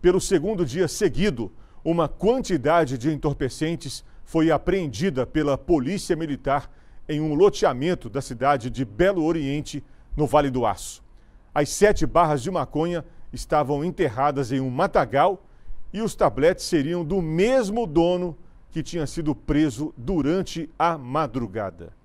Pelo segundo dia seguido, uma quantidade de entorpecentes foi apreendida pela Polícia Militar em um loteamento da cidade de Belo Oriente, no Vale do Aço. As sete barras de maconha estavam enterradas em um matagal e os tabletes seriam do mesmo dono que tinha sido preso durante a madrugada.